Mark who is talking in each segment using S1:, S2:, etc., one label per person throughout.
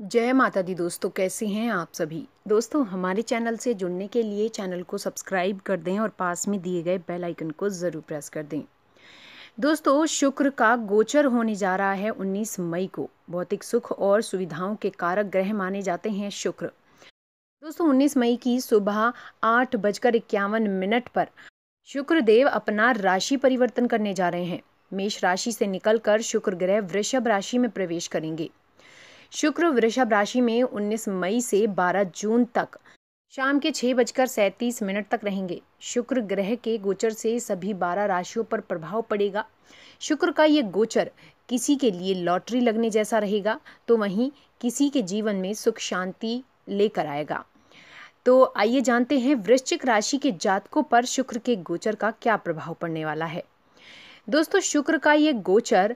S1: जय माता दी दोस्तों कैसे हैं आप सभी दोस्तों हमारे चैनल से जुड़ने के लिए चैनल को सब्सक्राइब कर दें और पास में दिए गए बेल आइकन को ज़रूर प्रेस कर दें दोस्तों शुक्र का गोचर होने जा रहा है 19 मई को भौतिक सुख और सुविधाओं के कारक ग्रह माने जाते हैं शुक्र दोस्तों 19 मई की सुबह आठ बजकर इक्यावन मिनट पर शुक्रदेव अपना राशि परिवर्तन करने जा रहे हैं मेष राशि से निकलकर शुक्र ग्रह वृषभ राशि में प्रवेश करेंगे शुक्र वृषभ राशि में 19 मई से 12 जून तक शाम के छह बजकर सैंतीस मिनट तक रहेंगे शुक्र ग्रह के गोचर से सभी बारह राशियों पर प्रभाव पड़ेगा शुक्र का ये गोचर किसी के लिए लॉटरी लगने जैसा रहेगा तो वहीं किसी के जीवन में सुख शांति लेकर आएगा तो आइए जानते हैं वृश्चिक राशि के जातकों पर शुक्र के गोचर का क्या प्रभाव पड़ने वाला है दोस्तों शुक्र का ये गोचर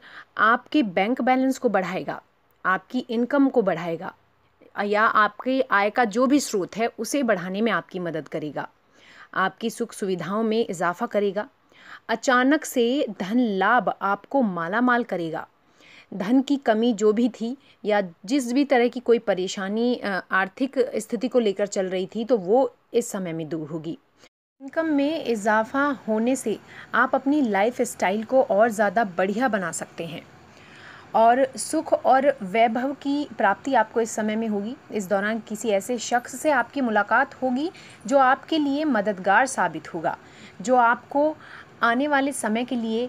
S1: आपके बैंक बैलेंस को बढ़ाएगा आपकी इनकम को बढ़ाएगा या आपके आय का जो भी स्रोत है उसे बढ़ाने में आपकी मदद करेगा आपकी सुख सुविधाओं में इजाफा करेगा अचानक से धन लाभ आपको माला माल करेगा धन की कमी जो भी थी या जिस भी तरह की कोई परेशानी आर्थिक स्थिति को लेकर चल रही थी तो वो इस समय में दूर होगी इनकम में इजाफा होने से आप अपनी लाइफ स्टाइल को और ज़्यादा बढ़िया बना सकते हैं और सुख और वैभव की प्राप्ति आपको इस समय में होगी इस दौरान किसी ऐसे शख्स से आपकी मुलाकात होगी जो आपके लिए मददगार साबित होगा जो आपको आने वाले समय के लिए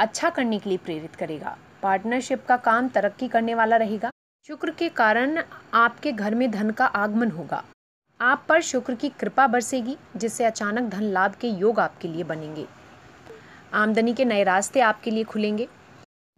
S1: अच्छा करने के लिए प्रेरित करेगा पार्टनरशिप का काम तरक्की करने वाला रहेगा शुक्र के कारण आपके घर में धन का आगमन होगा आप पर शुक्र की कृपा बरसेगी जिससे अचानक धन लाभ के योग आपके लिए बनेंगे आमदनी के नए रास्ते आपके लिए खुलेंगे